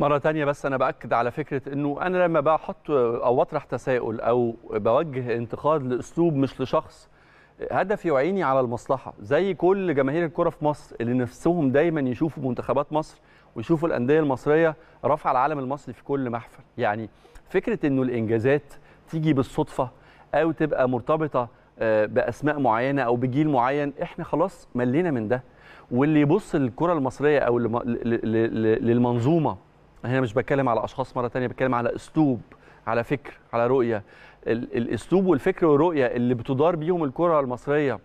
مرة تانية بس أنا بأكد على فكرة أنه أنا لما بحط أو بطرح تساؤل أو بوجه انتقاد لأسلوب مش لشخص هدفي وعيني على المصلحة زي كل جماهير الكرة في مصر اللي نفسهم دايما يشوفوا منتخبات مصر ويشوفوا الأندية المصرية رفع العلم المصري في كل محفل يعني فكرة أنه الإنجازات تيجي بالصدفة أو تبقى مرتبطة آه، بأسماء معينة أو بجيل معين إحنا خلاص ملينا من ده واللي يبص للكرة المصرية أو للمنظومة هنا مش بتكلم على اشخاص مره ثانيه بتكلم على اسلوب على فكر على رؤيه الاسلوب والفكر والرؤيه اللي بتدار بيهم الكره المصريه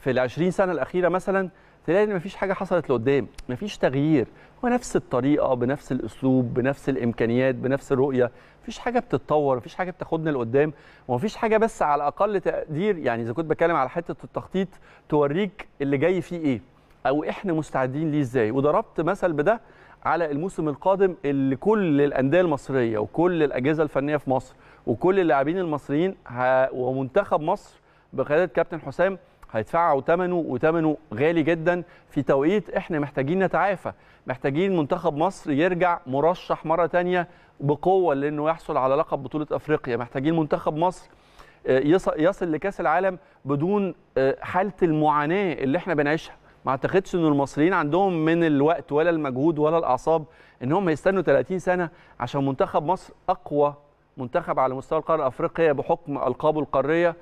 في ال 20 سنه الاخيره مثلا تلاقي ان مفيش حاجه حصلت لقدام مفيش تغيير هو نفس الطريقه بنفس الاسلوب بنفس الامكانيات بنفس الرؤيه مفيش حاجه بتتطور مفيش حاجه بتاخدنا لقدام ومفيش حاجه بس على اقل تقدير يعني اذا كنت بتكلم على حته التخطيط توريك اللي جاي فيه ايه او احنا مستعدين ليه ازاي وضربت مثل بده على الموسم القادم اللي كل الانديه المصريه وكل الاجهزه الفنيه في مصر وكل اللاعبين المصريين ومنتخب مصر بقياده كابتن حسام هيدفعوا ثمنه وثمنه غالي جدا في توقيت احنا محتاجين نتعافى محتاجين منتخب مصر يرجع مرشح مره ثانيه بقوه لانه يحصل على لقب بطوله افريقيا محتاجين منتخب مصر آه، يصل لكاس العالم بدون آه، حاله المعاناه اللي احنا بنعيشها اعتقدش ان المصريين عندهم من الوقت ولا المجهود ولا الاعصاب ان هم يستنوا 30 سنه عشان منتخب مصر اقوى منتخب على مستوى القاره الافريقيه بحكم القابه القاريه آه،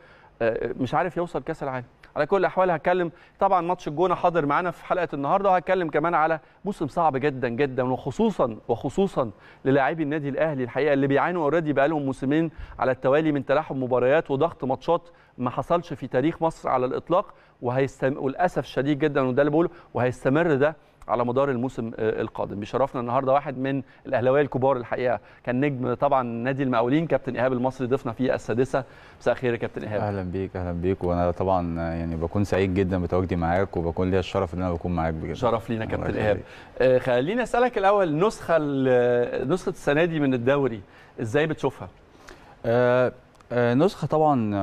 آه، مش عارف يوصل كاس العالم على كل الاحوال هتكلم طبعا ماتش الجونه حاضر معانا في حلقه النهارده وهتكلم كمان على موسم صعب جدا جدا وخصوصا وخصوصا للاعبي النادي الاهلي الحقيقه اللي بيعانوا اوريدي بقالهم موسمين على التوالي من تلاحم مباريات وضغط ماتشات ما حصلش في تاريخ مصر على الاطلاق وهيستمر وللاسف شديد جدا وده اللي بقوله وهيستمر ده على مدار الموسم آه، القادم بيشرفنا النهارده واحد من الاهلاويه الكبار الحقيقه كان نجم طبعا نادي المقاولين كابتن ايهاب المصري ضيفنا في السادسه مساء الخير يا كابتن ايهاب اهلا بيك اهلا بيك وانا طبعا يعني بكون سعيد جدا بتواجدي معاك وبكون ليا الشرف ان انا بكون معاك بجد شرف لينا كابتن ايهاب آه، خليني اسالك الاول نسخه نسخه السنه دي من الدوري ازاي بتشوفها آه آه، نسخة طبعا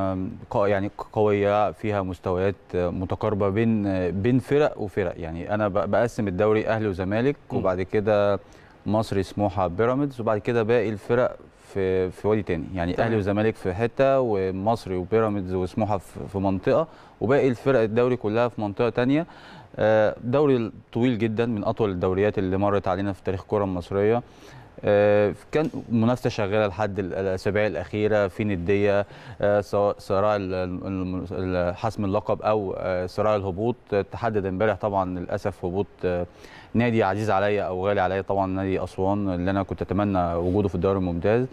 يعني قوية فيها مستويات آه، متقاربة بين آه، بين فرق وفرق يعني أنا بقسم الدوري أهلي وزمالك وبعد كده مصري سموحة بيراميدز وبعد كده باقي الفرق في في وادي تاني يعني طيب. أهلي وزمالك في حتة ومصري وبيراميدز وسموحة في منطقة وباقي الفرق الدوري كلها في منطقة تانية دوري طويل جدا من أطول الدوريات اللي مرت علينا في تاريخ الكرة المصرية آه، كان منافسه شغاله لحد الاسابيع الاخيره في نديه آه، صراع حسم اللقب او آه، صراع الهبوط تحدد امبارح طبعا للاسف هبوط نادي عزيز عليا او غالي عليا طبعا نادي اسوان اللي انا كنت اتمنى وجوده في الدوري الممتاز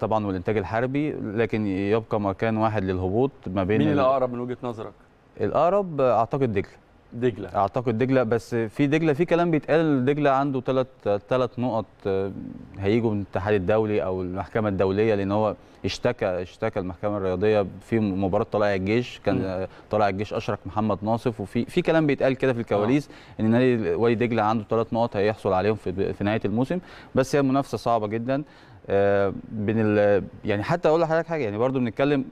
طبعا والانتاج الحربي لكن يبقى مكان واحد للهبوط ما بين مين الاقرب من وجهه نظرك؟ الاقرب اعتقد دجله دجله اعتقد دجله بس في دجله في كلام بيتقال دجله عنده ثلاث ثلاث نقط آه، هيجوا من الاتحاد الدولي او المحكمه الدوليه لان هو اشتكى اشتكى المحكمه الرياضيه في مباراه طلائع الجيش كان طلائع الجيش اشرك محمد ناصف وفي في كلام بيتقال كده في الكواليس آه. ان نادي وادي دجله عنده ثلاث نقط هيحصل عليهم في, في نهايه الموسم بس هي منافسه صعبه جدا آه، بين يعني حتى اقول لحضرتك حاجه يعني برضو بنتكلم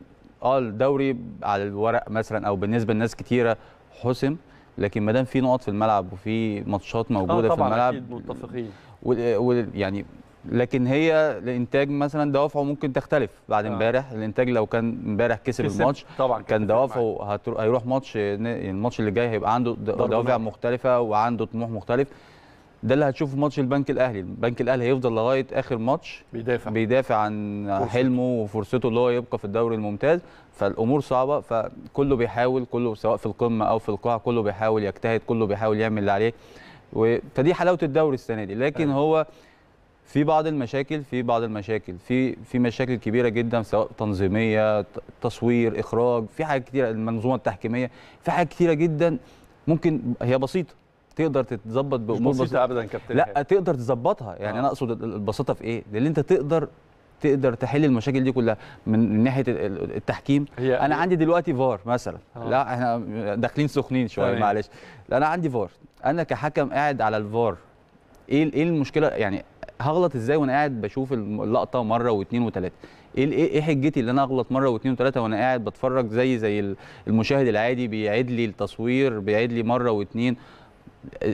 اه الدوري على الورق مثلا او بالنسبه لناس كتيره حسم لكن ما دام في نقط في الملعب وفي ماتشات موجوده آه، في الملعب اكيد متفقين ويعني لكن هي الانتاج مثلا دوافعه ممكن تختلف بعد آه. امبارح آه. الانتاج لو كان امبارح كسب الماتش طبعا كان دوافعه هترو... هيروح ماتش الماتش اللي جاي هيبقى عنده دوافع مختلفه وعنده طموح مختلف ده اللي هتشوفه في ماتش البنك الاهلي البنك الاهلي هيفضل لغايه اخر ماتش بيدافع بيدافع عن فرصة. حلمه وفرصته اللي هو يبقى في الدوري الممتاز فالامور صعبه فكله بيحاول كله سواء في القمه او في القاع كله بيحاول يجتهد كله بيحاول يعمل اللي عليه فدي حلاوه الدوري السنه دي لكن أيوة. هو في بعض المشاكل في بعض المشاكل في في مشاكل كبيره جدا سواء تنظيميه تصوير اخراج في حاجات كتيره المنظومه التحكيميه في حاجات كتيره جدا ممكن هي بسيطه تقدر تتظبط بامور مش بسيطه ابدا كابتن لا تقدر تظبطها يعني آه. انا اقصد البساطه في ايه؟ لان انت تقدر تقدر تحل المشاكل دي كلها من ناحيه التحكيم هي انا عندي دلوقتي فار مثلا آه. لا احنا داخلين سخنين شويه طيب. معلش لا انا عندي فار انا كحكم قاعد على الفار ايه ايه المشكله يعني هغلط ازاي وانا قاعد بشوف اللقطه مره واثنين وثلاثه إيه, ايه ايه حجتي اللي انا اغلط مره واثنين وثلاثه وانا قاعد بتفرج زي زي المشاهد العادي بيعيد لي التصوير بيعيد لي مره واثنين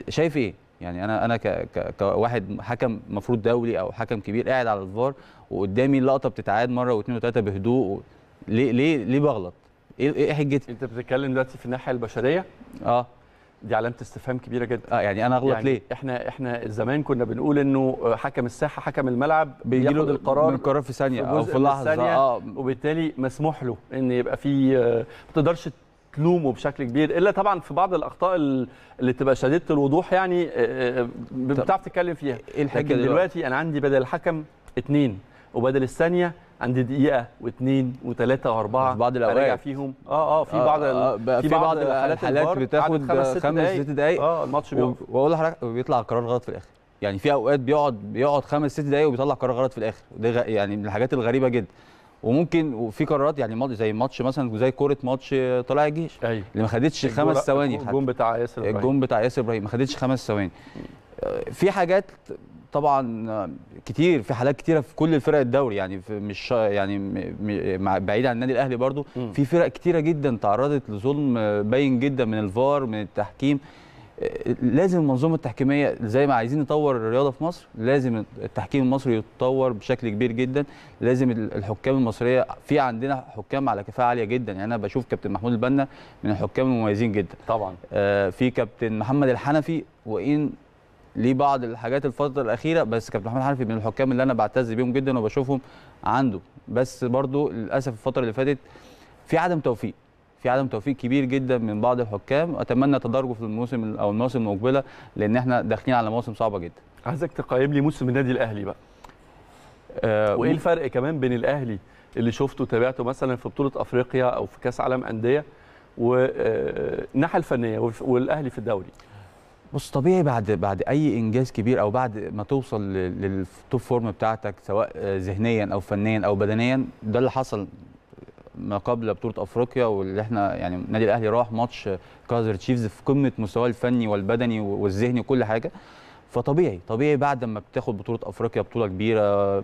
شايف ايه يعني انا انا كواحد حكم مفروض دولي او حكم كبير قاعد على الفار وقدامي اللقطه بتتعاد مره واثنين وثلاثه بهدوء و... ليه ليه ليه بغلط ايه ايه حجتي انت بتتكلم دلوقتي في الناحيه البشريه اه دي علامه استفهام كبيره جدا اه يعني انا اغلط يعني ليه احنا احنا زمان كنا بنقول انه حكم الساحه حكم الملعب بيجي له القرار من القرار في ثانيه او في لحظه اه وبالتالي مسموح له ان يبقى في آه، ما تقدرش تلومه بشكل كبير الا طبعا في بعض الاخطاء اللي تبقى شديده الوضوح يعني آه، آه، بتعرف تتكلم فيها إيه لكن دلوقتي انا عندي بدل الحكم اثنين وبدل الثانيه عندي دقيقه واثنين وثلاثه واربعه في بعض الاوقات فيهم اه اه في آه، بعض آه في, في بعض, بعض الحالات, الحالات بتاخد خمس ست دقائق, دقائق اه الماتش واقول لحضرتك بيطلع قرار غلط في الاخر يعني في اوقات بيقعد بيقعد خمس ست دقائق وبيطلع قرار غلط في الاخر وده يعني من الحاجات الغريبه جدا وممكن وفي قرارات يعني ماضي زي ماتش مثلا زي كوره ماتش طلائع الجيش أيوه. اللي ما خدتش خمس ثواني الجون بتاع ياسر ابراهيم الجون بتاع ياسر ابراهيم ما خدتش خمس ثواني في حاجات طبعا كتير في حالات كتيره في كل الفرق الدوري يعني مش يعني بعيد عن النادي الاهلي برضو في فرق كتيره جدا تعرضت لظلم باين جدا من الفار من التحكيم لازم المنظومه التحكيميه زي ما عايزين نطور الرياضه في مصر لازم التحكيم المصري يتطور بشكل كبير جدا لازم الحكام المصريه في عندنا حكام على كفاءه عاليه جدا يعني انا بشوف كابتن محمود البنا من الحكام المميزين جدا طبعا آه في كابتن محمد الحنفي وان ليه بعض الحاجات الفتره الاخيره بس كابتن محمد الحنفي من الحكام اللي انا بعتز بيهم جدا وبشوفهم عنده بس برضو للاسف الفتره اللي فاتت في عدم توفيق في عدم توفيق كبير جدا من بعض الحكام اتمنى تدرجه في الموسم او المواسم المقبله لان احنا داخلين على مواسم صعبه جدا عايزك تقيم لي موسم النادي الاهلي بقى أه وايه الفرق كمان بين الاهلي اللي شفته تابعته مثلا في بطوله افريقيا او في كاس عالم انديه والناحيه آه، الفنيه والاهلي في الدوري بص طبيعي بعد بعد اي انجاز كبير او بعد ما توصل للتوب فورم بتاعتك سواء آه، ذهنيا او فنيا او بدنيا ده اللي حصل ما قبل بطوله افريقيا واللي احنا يعني النادي الاهلي راح ماتش كازر تشيفز في قمه مستواه الفني والبدني والذهني وكل حاجه فطبيعي طبيعي بعد ما بتاخد بطوله افريقيا بطوله كبيره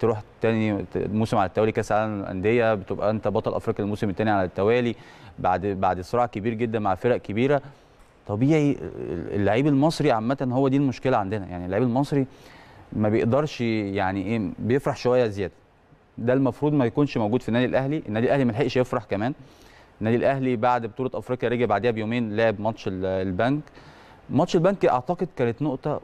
تروح تاني موسم على التوالي كاس العالم للانديه بتبقى انت بطل افريقيا الموسم الثاني على التوالي بعد بعد صراع كبير جدا مع فرق كبيره طبيعي اللعيب المصري عامه هو دي المشكله عندنا يعني اللعيب المصري ما بيقدرش يعني ايه بيفرح شويه زياده ده المفروض ما يكونش موجود في النادي الاهلي النادي الاهلي ما لحقش يفرح كمان النادي الاهلي بعد بطوله افريقيا رجع بعدها بيومين لعب ماتش البنك ماتش البنك اعتقد كانت نقطه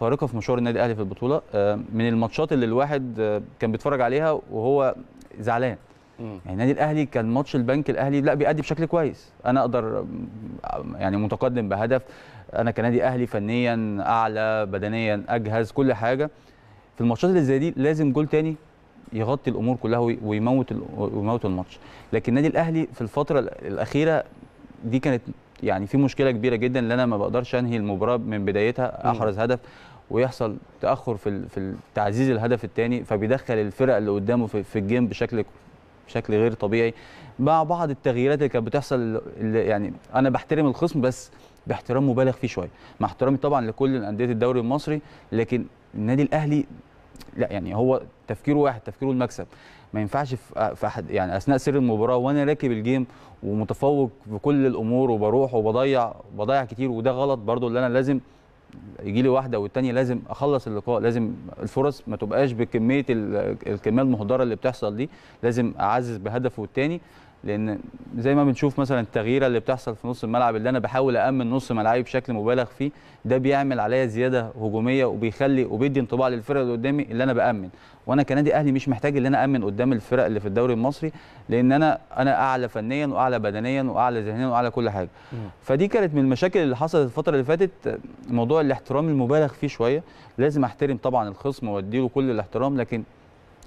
فارقه في مشوار النادي الاهلي في البطوله آه، من الماتشات اللي الواحد آه، كان بيتفرج عليها وهو زعلان يعني النادي الاهلي كان ماتش البنك الاهلي لا بيأدي بشكل كويس انا اقدر آه، يعني متقدم بهدف انا كنادي اهلي فنيا اعلى بدنيا اجهز كل حاجه في الماتشات اللي زي دي لازم جول تاني يغطي الامور كلها ويموت ويموت الماتش لكن النادي الاهلي في الفتره الاخيره دي كانت يعني في مشكله كبيره جدا ان انا ما بقدرش انهي المباراه من بدايتها احرز هدف ويحصل تاخر في في تعزيز الهدف الثاني فبيدخل الفرق اللي قدامه في الجيم بشكل بشكل غير طبيعي مع بعض التغييرات اللي كانت بتحصل اللي يعني انا بحترم الخصم بس باحترام مبالغ فيه شويه مع احترامي طبعا لكل انديه الدوري المصري لكن النادي الاهلي لا يعني هو تفكيره واحد تفكيره المكسب ما ينفعش في احد يعني اثناء سير المباراه وانا راكب الجيم ومتفوق في كل الامور وبروح وبضيع بضيع كتير وده غلط برضو اللي انا لازم يجي لي واحده والتانيه لازم اخلص اللقاء لازم الفرص ما تبقاش بكميه الكميه المهدره اللي بتحصل دي لازم اعزز بهدفه والتاني لان زي ما بنشوف مثلا التغييره اللي بتحصل في نص الملعب اللي انا بحاول امن نص ملعبي بشكل مبالغ فيه ده بيعمل عليا زياده هجوميه وبيخلي وبيدي انطباع للفرق اللي قدامي اللي انا بامن وانا كنادي اهلي مش محتاج ان انا امن قدام الفرق اللي في الدوري المصري لان انا انا اعلى فنيا واعلى بدنيا واعلى ذهنيا واعلى كل حاجه فدي كانت من المشاكل اللي حصلت الفتره اللي فاتت موضوع الاحترام المبالغ فيه شويه لازم احترم طبعا الخصم واديله كل الاحترام لكن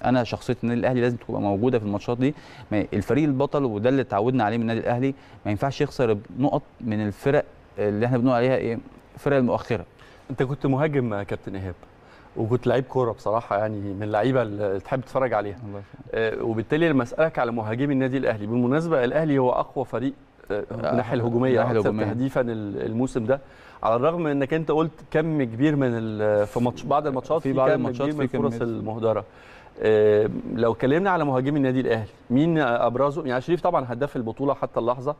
انا شخصيه النادي الاهلي لازم تبقى موجوده في الماتشات دي الفريق البطل وده اللي اتعودنا عليه من النادي الاهلي ما ينفعش يخسر نقط من الفرق اللي احنا بنقول عليها ايه الفرق المؤخره انت كنت مهاجم يا كابتن ايهاب وكنت لعيب كوره بصراحه يعني من اللعيبه اللي تحب تتفرج عليها آه وبالتالي لما اسالك على مهاجمي النادي الاهلي بالمناسبه الاهلي هو اقوى فريق آه، آه، الناحيه الهجوميه تهديفا الموسم ده على الرغم انك انت قلت كم كبير من في ماتش بعض الماتشات في, بعض كم الماتشات كبير من الفرص المهدره آه، لو اتكلمنا على مهاجمي النادي الاهلي مين ابرزهم يعني شريف طبعا هداف البطوله حتى اللحظه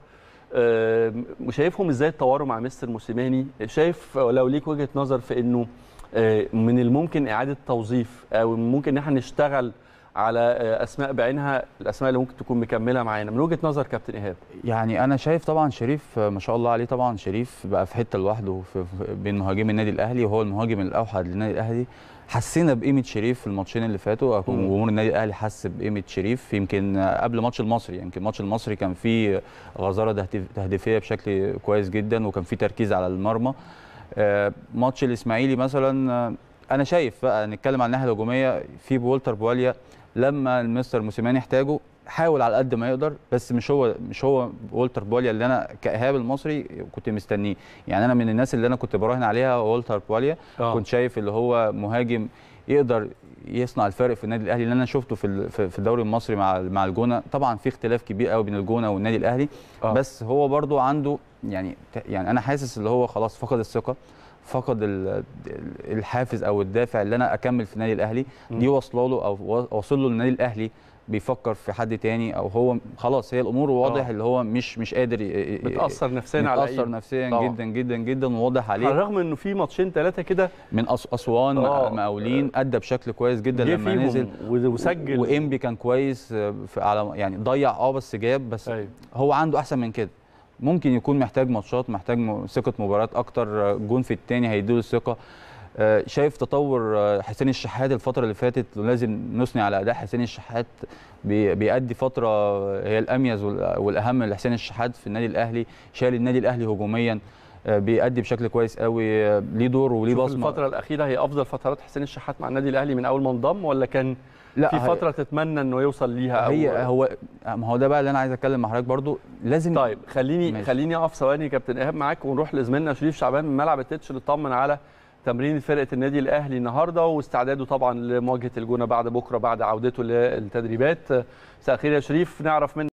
آه، شايفهم ازاي اتطوروا مع مستر موسيماني شايف لو ليك وجهه نظر في انه آه، من الممكن اعاده توظيف او ممكن ان احنا نشتغل على آه، اسماء بعينها الاسماء اللي ممكن تكون مكمله معانا من وجهه نظر كابتن ايهاب يعني انا شايف طبعا شريف آه، ما شاء الله عليه طبعا شريف بقى في حته لوحده بين مهاجمي النادي الاهلي وهو المهاجم الاوحد للنادي الاهلي حسينا بقيمه شريف في الماتشين اللي فاتوا جمهور النادي الاهلي حس بقيمه شريف يمكن آه، قبل ماتش المصري يمكن ماتش المصري كان فيه غزاره تهديفيه بشكل كويس جدا وكان فيه تركيز على المرمى ماتش الاسماعيلي مثلا انا شايف بقى نتكلم عن الناحيه الهجوميه في بولتر بواليا لما المستر موسيماني احتاجه حاول على قد ما يقدر بس مش هو مش هو والتر بواليا اللي انا كايهاب المصري كنت مستنيه يعني انا من الناس اللي انا كنت براهن عليها والتر بواليا آه. كنت شايف اللي هو مهاجم يقدر يصنع الفرق في النادي الاهلي اللي انا شفته في في الدوري المصري مع مع الجونه طبعا في اختلاف كبير قوي بين الجونه والنادي الاهلي آه. بس هو برضو عنده يعني يعني انا حاسس اللي هو خلاص فقد الثقه فقد الحافز او الدافع اللي انا اكمل في النادي الاهلي دي واصله له او واصل له النادي الاهلي بيفكر في حد تاني او هو خلاص هي الامور واضح أوه. اللي هو مش مش قادر متاثر نفسيا على متاثر نفسيا طبعا. جدا جدا جدا وواضح عليه على الرغم انه في ماتشين ثلاثه كده من اسوان آه. مقاولين آه. ادى بشكل كويس جدا لما نزل وسجل وانبي كان كويس آه، على يعني ضيع اه بس جاب بس أيوه. هو عنده احسن من كده ممكن يكون محتاج ماتشات محتاج ثقه مباريات اكتر جون في الثاني هيديله الثقه آه، شايف تطور آه، حسين الشحات الفتره اللي فاتت لازم نثني على اداء حسين الشحات بيأدي فتره آه، هي الاميز والاهم لحسين الشحات في النادي الاهلي شال النادي الاهلي هجوميا آه، بيأدي بشكل كويس قوي آه، ليه دور وليه بصمه الفتره الاخيره هي افضل فترات حسين الشحات مع النادي الاهلي من اول ما انضم ولا كان لا في فتره تتمنى انه يوصل ليها هي أو هو ما هو ده بقى اللي انا عايز اتكلم مع حضرتك برضه لازم طيب خليني ماشي. خليني اقف ثواني يا كابتن ايهاب معاك ونروح لزميلنا شريف شعبان من ملعب التتش نطمن على تمرين فرقه النادي الاهلي النهارده واستعداده طبعا لمواجهه الجونه بعد بكره بعد عودته للتدريبات مساء الخير يا شريف نعرف منك